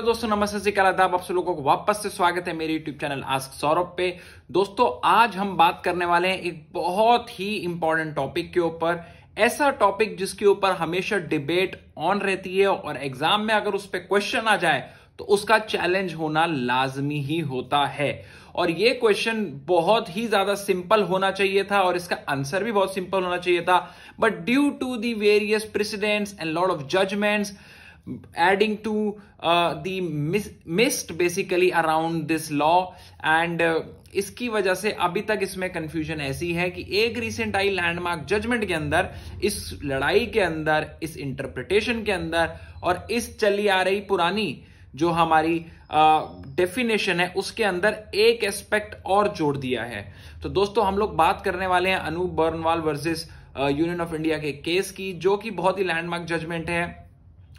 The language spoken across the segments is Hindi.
तो दोस्तों नमस्ते जी कल आदाब आप सब लोगों को वापस से स्वागत है मेरे YouTube चैनल आस्क सौरभ पे दोस्तों आज हम बात करने वाले हैं एक बहुत ही इंपॉर्टेंट टॉपिक के ऊपर ऐसा टॉपिक जिसके ऊपर हमेशा डिबेट ऑन रहती है और एग्जाम में अगर उस पर क्वेश्चन आ जाए तो उसका चैलेंज होना लाजमी ही होता है और ये क्वेश्चन बहुत ही ज्यादा सिंपल होना चाहिए था और इसका आंसर भी बहुत सिंपल होना चाहिए था but due to the various precedents and lot of judgments adding to uh, the mis mist basically around this law and uh, इसकी वजह से अभी तक इसमें कंफ्यूजन ऐसी है कि एक रिसेंट आई लैंडमार्क जजमेंट के अंदर इस लड़ाई के अंदर इस इंटरप्रिटेशन के अंदर और इस चली आ रही पुरानी जो हमारी डेफिनेशन uh, है उसके अंदर एक एस्पेक्ट और जोड़ दिया है तो दोस्तों हम लोग बात करने वाले हैं Anoop Barnwal versus union of India के केस की जो कि बहुत ही लैंडमार्क जजमेंट है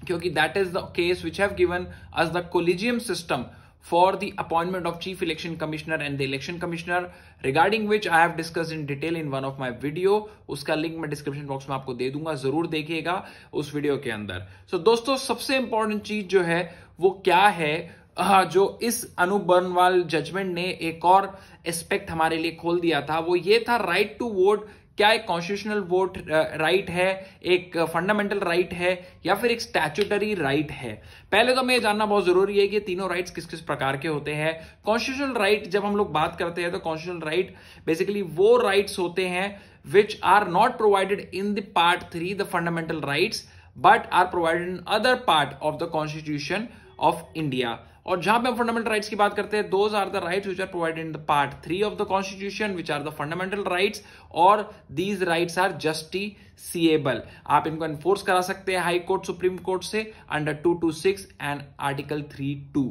क्योंकि that is the case which have given us the collegium system for the appointment of chief election commissioner and the election commissioner regarding which I have discuss in detail in one of my video उसका लिंक मैं डिस्क्रिप्शन बॉक्स में आपको दे दूंगा जरूर देखिएगा उस वीडियो के अंदर सो so, दोस्तों सबसे इंपॉर्टेंट चीज जो है वो क्या है हाँ, जो इस अनु बर्नवाल जजमेंट ने एक और एस्पेक्ट हमारे लिए खोल दिया था वो ये था राइट टू वोट क्या एक कॉन्स्टिट्यूशनल वोट राइट है एक फंडामेंटल uh, राइट है या फिर एक स्टैचुटरी राइट है पहले तो हमें यह जानना बहुत जरूरी है कि तीनों राइट्स किस किस प्रकार के होते हैं कॉन्स्टिट्यूशनल राइट जब हम लोग बात करते हैं तो कॉन्स्टिट्यूशनल राइट बेसिकली वो राइट्स होते हैं which are not provided in the part three the fundamental rights but are provided in other part of the constitution of India और जहां पे हम फंडामेंटल राइट्स की बात करते हैं those are the rights which are provided in the part three of the constitution which are the fundamental rights और दीज राइट्स आर सीएबल आप इनको एनफोर्स करा सकते हैं हाई कोर्ट सुप्रीम कोर्ट से under two two six and article three two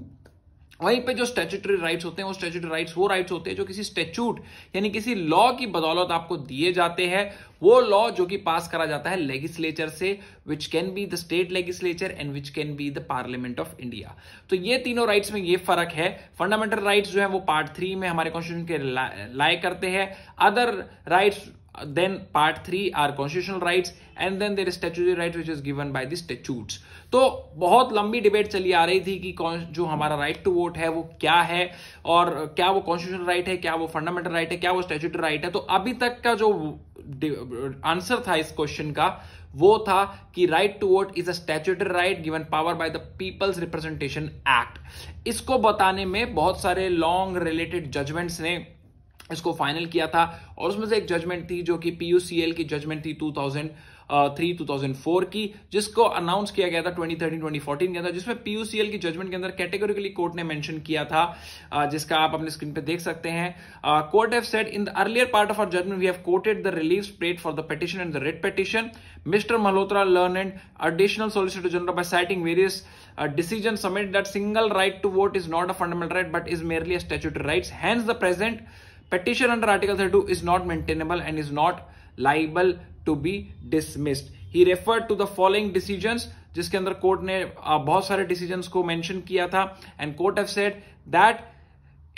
वहीं पे जो स्टेचुटरी राइट्स होते हैं वो स्टेचुटरी राइट्स वो राइट्स होते हैं जो किसी स्टेचूट यानी किसी लॉ की बदौलत आपको दिए जाते हैं वो लॉ जो कि पास करा जाता है लेगिस्लेचर से which can be the state legislature and which can be the parliament of India तो ये तीनों राइट्स में ये फर्क है फंडामेंटल राइट्स जो है वो पार्ट थ्री में हमारे कॉन्स्टिट्यूशन के लाए करते हैं other rights then part 3 are constitutional rights and then there is statutory right which is given by the statutes तो बहुत लंबी डिबेट चली आ रही थी कि कौन जो हमारा राइट टू वोट है वो क्या है और क्या वो कॉन्स्टिट्यूशनल राइट है क्या वो फंडामेंटल राइट है क्या वो स्टेचुटरी राइट है तो अभी तक का जो आंसर था इस क्वेश्चन का वो था कि right to vote is a statutory right given power by the people's representation act इसको बताने में बहुत सारे लॉन्ग रिलेटेड जजमेंट्स ने इसको फाइनल किया था और उसमें से एक जजमेंट थी जो कि पीयूसीएल की जजमेंट थी 2003 2004 की जिसको अनाउंस किया गया था 2013 2014 के अंदर जिसमें पीयूसीएल की जजमेंट के अंदर कैटेगोरिकली कोर्ट ने मेंशन किया था जिसका आप अपने स्क्रीन पे देख सकते हैं court have said in the earlier part of our judgment we have quoted the relief spread for the petition and the writ petition mister Malhotra learned and additional solicitor general by citing various decision submit that single right to vote is not a fundamental right but is merely a statutory right hence the present petition under Article 32 is not maintainable and is not liable to be dismissed. He referred to the following decisions जिसके अंदर कोर्ट ने बहुत सारे डिसीजंस को मेंशन किया था and court have said that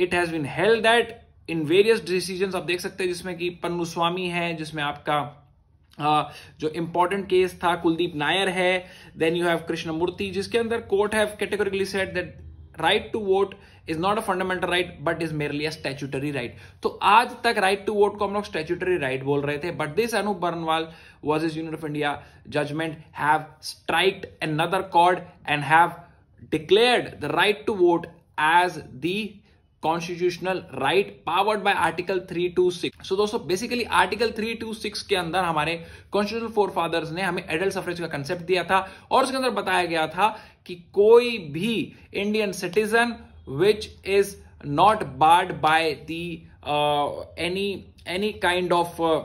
it has been held that in various decisions आप देख सकते हैं जिसमें कि स्वामी है जिसमें आपका Uh, जो इंपॉर्टेंट केस था कुलदीप नायर है देन यू हैव कृष्णमूर्ति जिसके अंदर court have categorically said that right to vote is not a fundamental right but is merely a statutory right तो आज तक राइट टू वोट को हम लोग स्टैचूटरी राइट बोल रहे थे but this Anoop Barnwal is union of India judgment have striked another कॉड and have declared the right to vote as the constitutional right powered by article 326 so दोस्तों बेसिकली आर्टिकल 326 के अंदर हमारे कॉन्स्टिट्यूशनल फोर फादर्स ने हमें एडल्ट सफरेज का कंसेप्ट दिया था और उसके अंदर बताया गया था कि कोई भी Indian citizen which is not barred by the uh, any any kind of uh,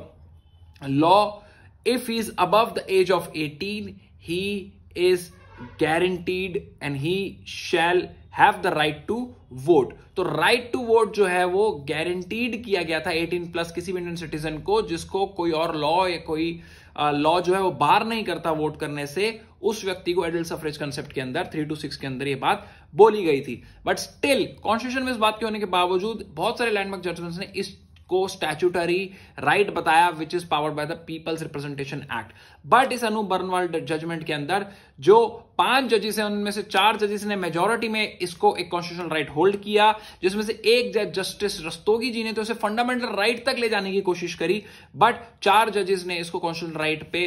law if he is above the age of 18 he is guaranteed and he shall have the right to vote तो राइट टू वोट जो है वो गारंटीड किया गया था 18 प्लस किसी भी इंडियन सिटीजन को जिसको कोई और लॉ या कोई लॉ जो है वो बार नहीं करता वोट करने से उस व्यक्ति को एडल्ट सफरेज कंसेप्ट के अंदर थ्री टू सिक्स के अंदर ये बात बोली गई थी बट स्टिल कॉन्स्टिट्यूशन में इस बात के होने के बावजूद बहुत सारे लैंडमार्क जजमेंट्स ने इस को स्टैचूटरी राइट right बताया which is powered by the people's representation act but इस अनु बर्नवाल जजमेंट के अंदर जो पांच जजेस हैं उनमें से चार जजेस ने मेजोरिटी में इसको एक कॉन्स्टिट्यूशनल राइट होल्ड किया जिसमें से एक जज जस्टिस रस्तोगी जी ने तो इसे फंडामेंटल राइट तक ले जाने की कोशिश करी बट चार जजेस ने इसको कॉन्स्टिट्यूशनल राइट पे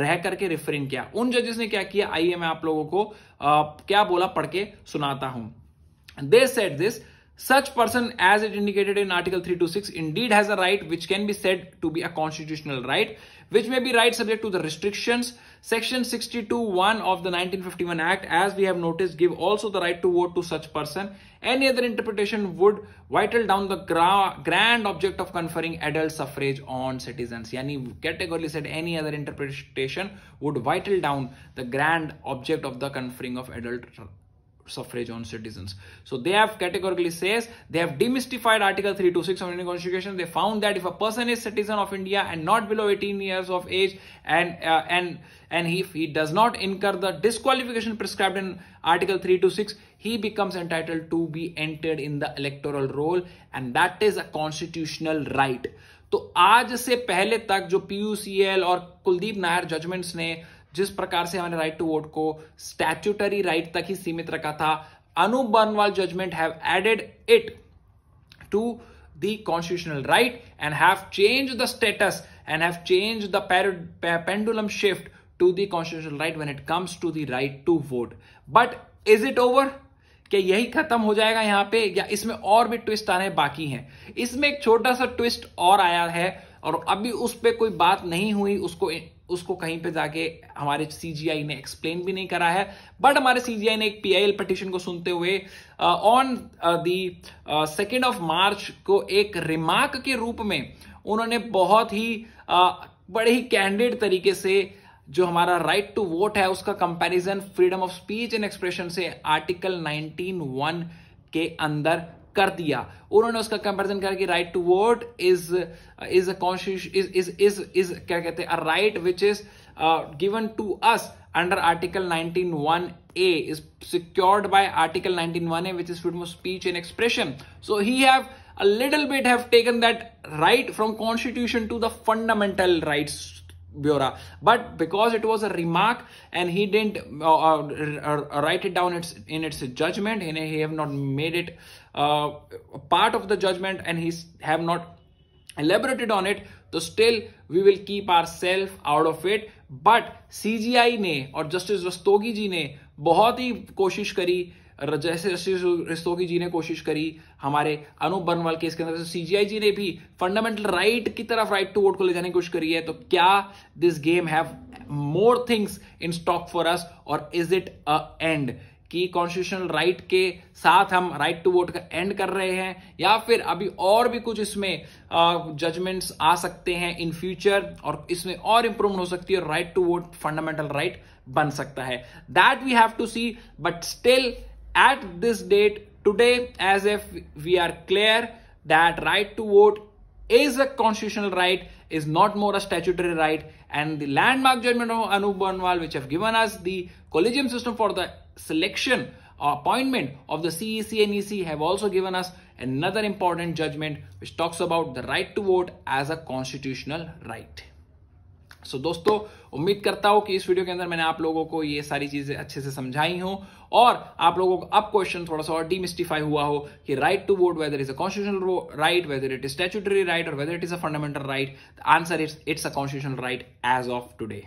रह करके रेफरिंग किया उन जजेस ने क्या किया आइए मैं आप लोगों को आ, क्या बोला पढ़ के सुनाता हूं they said this Such person as it indicated in Article 326 indeed has a right which can be said to be a constitutional right which may be right subject to the restrictions. Section 62.1 of the 1951 Act as we have noticed give also the right to vote to such person. Any other interpretation would whittle down the gra grand object of conferring adult suffrage on citizens. Yani categorically said any other interpretation would whittle down the grand object of the conferring of adult suffrage on citizens. So they have categorically says they have demystified Article 326 of Indian Constitution. They found that if a person is citizen of India and not below 18 years of age and uh, and and if he does not incur the disqualification prescribed in Article 326, he becomes entitled to be entered in the electoral roll and that is a constitutional right. तो आज से पहले तक जो P U C L और कुलदीप नायर जजमेंट्स ने जिस प्रकार से हमारे राइट टू वोट को स्टैट्यूटरी राइट तक ही सीमित रखा था Anoop Baranwal judgment have added it to the constitutional right and have change the status and have change the pendulum shift to the constitutional right when it comes to the right to vote but is it over क्या यही खत्म हो जाएगा यहां पे या इसमें और भी ट्विस्ट आने बाकी हैं इसमें एक छोटा सा ट्विस्ट और आया है और अभी उस पर कोई बात नहीं हुई उसको उसको कहीं पे जाके हमारे सीजीआई ने एक्सप्लेन भी नहीं करा है बट हमारे सीजीआई ने एक पीआईएल पिटिशन को सुनते हुए on the second of March को एक रिमार्क के रूप में उन्होंने बहुत ही uh, बड़े ही कैंडिड तरीके से जो हमारा राइट टू वोट है उसका comparison freedom of speech and expression से आर्टिकल वन के अंदर कर दिया उन्होंने उसका कंपेरिजन करके right to vote is is is is is क्या कहते हैं right which is given to us under article nineteen one A is secured by article nineteen one A which is freedom of speech and expression so he have a little bit have taken that right from constitution to the fundamental right Bora. But because it was a remark and he didn't uh, uh, write it down its, in its judgment and he have not made it uh, part of the judgment and he have not elaborated on it, तो still we will keep our self out of it but CJI ने और जस्टिस रस्तोगी जी ने बहुत ही कोशिश करी जैसे जैसे रिश्तों की जी ने कोशिश करी हमारे अनूप बनवाल केस के अंदर सी जी ने भी फंडामेंटल राइट की तरफ राइट टू वोट को ले जाने की कोशिश करी है तो क्या this game have more things in stock for us और इज इट अ एंड कि कॉन्स्टिट्यूशनल राइट के साथ हम राइट टू वोट का एंड कर रहे हैं या फिर अभी और भी कुछ इसमें जजमेंट्स आ सकते हैं इन फ्यूचर और इसमें और इंप्रूवमेंट हो सकती है और right to vote fundamental right बन सकता है that we have to see but still at this date today as if we are clear that right to vote is a constitutional right is not more a statutory right and the landmark judgment of Anup Banwal which have given us the collegium system for the selection appointment of the CEC and EC have also given us another important judgment which talks about the right to vote as a constitutional right. So so, दोस्तों उम्मीद करता हूं कि इस वीडियो के अंदर मैंने आप लोगों को ये सारी चीजें अच्छे से समझाई हो और आप लोगों को अब क्वेश्चन थोड़ा सा और डीमिस्टिफाई हुआ हो कि right to vote whether is a constitutional right whether it is statutory right और whether it is a fundamental right answer is it's a constitutional right as of today